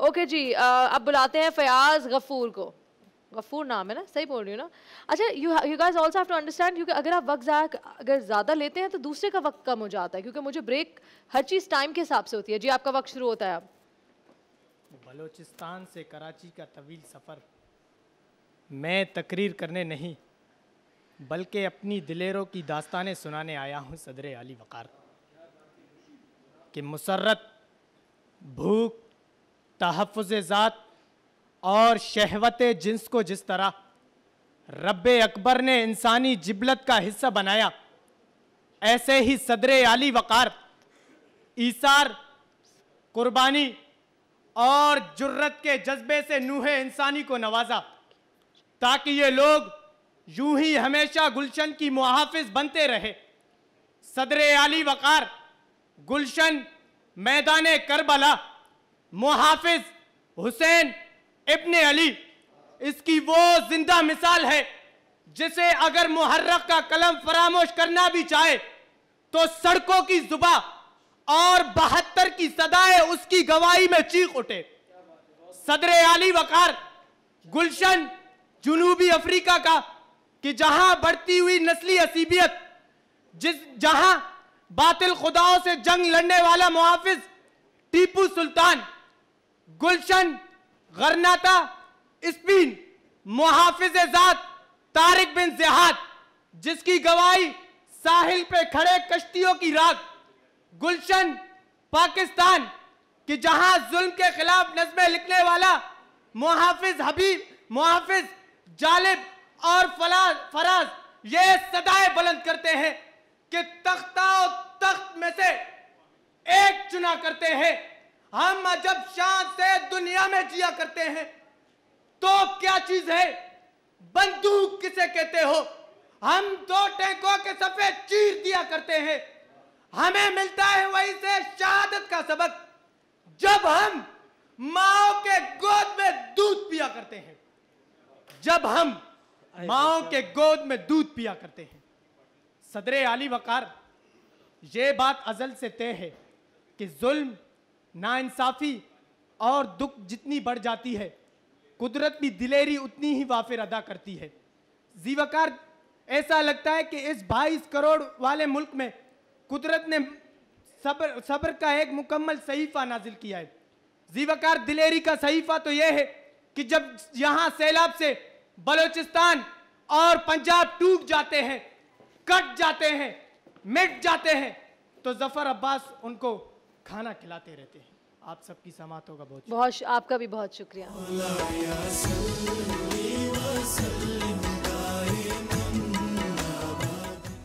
okay जी uh, अब बुलाते हैं फयाज गफूर को गफूर नाम है ना सही बोल रही हूँ ना अच्छा you you guys also have to understand क्योंकि अगर आप वक्त ज़्यादा अगर ज़्यादा लेते हैं तो दूसरे का वक्त कम हो जाता है क्योंकि मुझे ब्रेक हर चीज़ टाइम के हिसाब से होती है जी आपका वक्त शुरू होता है अब बलोचिस्तान से कराची का तवील सफ़र मैं तकरीर करने नहीं बल्कि अपनी दिलेरों की दास्तानें सुनाने आया हूँ सदर अली वक़ार कि मुसरत भूख तहफ़ ज़ात और शहवत जिन्स को जिस तरह रब अकबर ने इंसानी जिबलत का हिस्सा बनाया ऐसे ही सदर अली वक़ार ईसार कुर्बानी और जुर्रत के जज्बे से नूहे इंसानी को नवाजा ताकि ये लोग यूं ही हमेशा गुलशन की मुहाफिज बनते रहे सदर आली वकार गुलशन मैदान करबला मुहाफिज हुसैन इब्ने अली इसकी वो जिंदा मिसाल है जिसे अगर मुहर्रक का कलम फरामोश करना भी चाहे तो सड़कों की जुबा और बहत्तर की सदाए उसकी गवाही में चीख उठे सदर आली वकार गुलशन जुनूबी अफ्रीका का कि जहां बढ़ती हुई नस्ली असीबियत जिस जहां बातिल खुदाओं से जंग लड़ने वाला मुहाफिज टीपू सुल्तान गुलशन गरनाता स्पिन मुहाफिज जात तारिक बिन जहाद जिसकी गवाही साहिल पे खड़े कश्तियों की राख गुलशन पाकिस्तान कि जहां जुल्म के खिलाफ नज्में लिखने वाला मुहाफिज हबीब मुहाफिज जालिब और फलाज फराज ये सदाए बुलंद करते हैं कि तख्ता और तख्त में से एक चुना करते हैं हम अजब शान से दुनिया में जिया करते हैं तो क्या चीज है बंदूक किसे कहते हो हम दो टैंकों के सफेद चीर दिया करते हैं हमें मिलता है वहीं से शहादत का सबक जब हम माओ के गोद में दूध पिया करते हैं जब हम माओ के गोद में दूध पिया करते हैं सदर आली वकार ये बात अजल से तय है कि जुल्म नाइंसाफ़ी और दुख जितनी बढ़ जाती है कुदरत भी दिलेरी उतनी ही वाफिर अदा करती है जीवाकार ऐसा लगता है कि इस बाईस करोड़ वाले मुल्क में कुदरत ने सबर सबर का एक मुकम्मल सहीफा नाजिल किया है जीवाकार दिलेरी का सहीफा तो यह है कि जब यहाँ सैलाब से बलोचिस्तान और पंजाब टूट जाते हैं कट जाते हैं मिट जाते हैं तो जफर अब्बास उनको खाना खिलाते रहते हैं आप सबकी समातों का बहुत बहुत आपका भी बहुत शुक्रिया